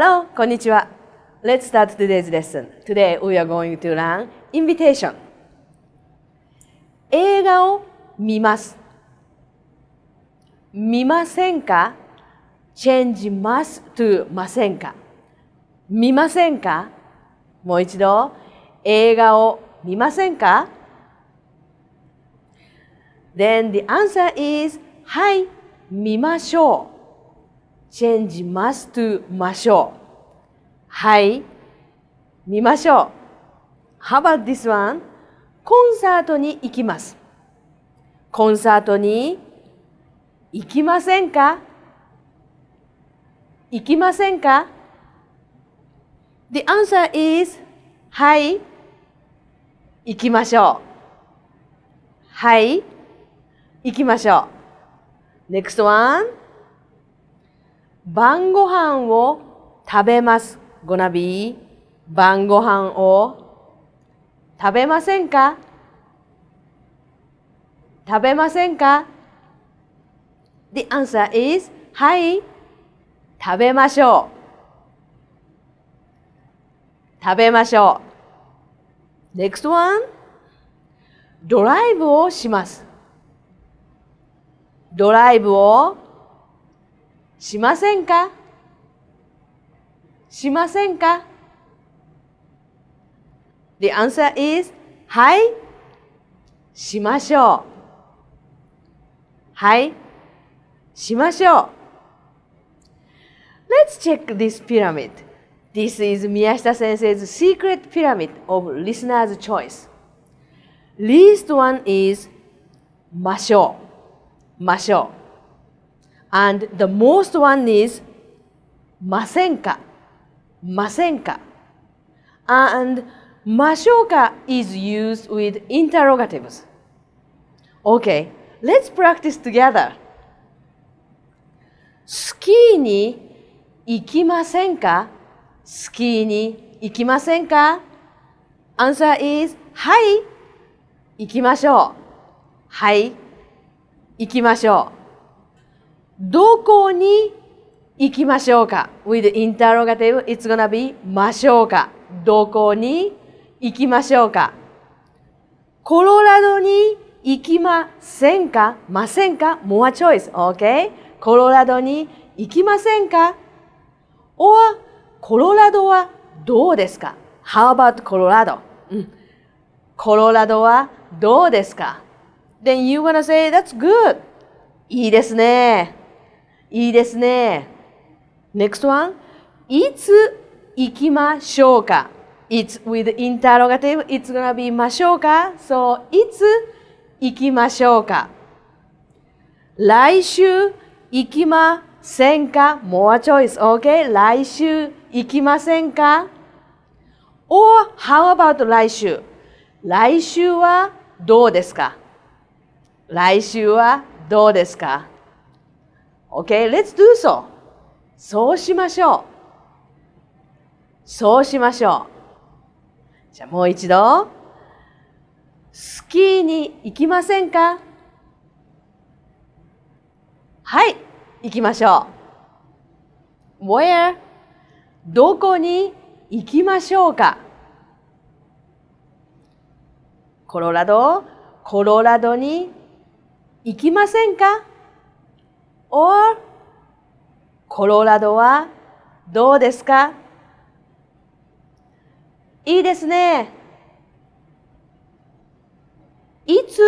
Hello, こんにちは。Let's start today's lesson. Today we are going to learn invitation. 映画を見ます。見ませんか ?change must to ませんか見ませんかもう一度、映画を見ませんか ?Then the answer is, はい、見ましょう。change must to ましょう。はい。見ましょう。How about this one? コンサートに行きます。コンサートに行きませんか行きませんか ?The answer is はい。行きましょう。はい。行きましょう。Next one. 晩ご飯を食べます。ごなび、晩ご飯を食べませんか食べませんか ?The answer is はい、食べましょう。食べましょう。Next one ドライブをします。ドライブをしませんかしませんか ?The answer is はい、しましょう。はい、しましょう。Let's check this pyramid. This is 宮下先生 s s e s secret pyramid of listener's choice. Least one is ましょう。ましょう。And the most one is masenka, masenka. And mashoka is used with interrogatives. Okay, let's practice together. スキーに行きませんかスキーに行きませんか ?Answer is はい行きましょうはい行きましょうどこに行きましょうか ?with the interrogative, it's gonna be ましょうかどこに行きましょうかコロラドに行きませんかませんか ?more choice, okay? コロラドに行きませんか ?or コロラドはどうですか ?How about コロラド、コロラドはどうですか ?Then you're gonna say that's good. いいですね。いいですね。Next one. いつ行きましょうか ?It's with interrogative. It's gonna be ましょうか ?So, いつ行きましょうか来週行きませんか ?More choice, okay? 来週行きませんか ?Or, how about 来週来週はどうですか来週はどうですか Okay, let's do so. そうしましょう。そうしましょう。じゃあもう一度。スキーに行きませんかはい、行きましょう。Where? どこに行きましょうかコロラド、コロラドに行きませんか or コロラドはどうですかいいですね。いつ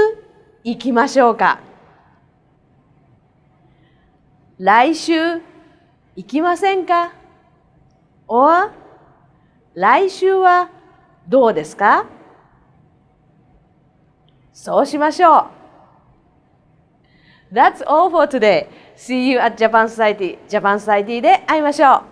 行きましょうか来週行きませんか or 来週はどうですかそうしましょう。That's all for today. See you at Japan Society. Japan Society で会いましょう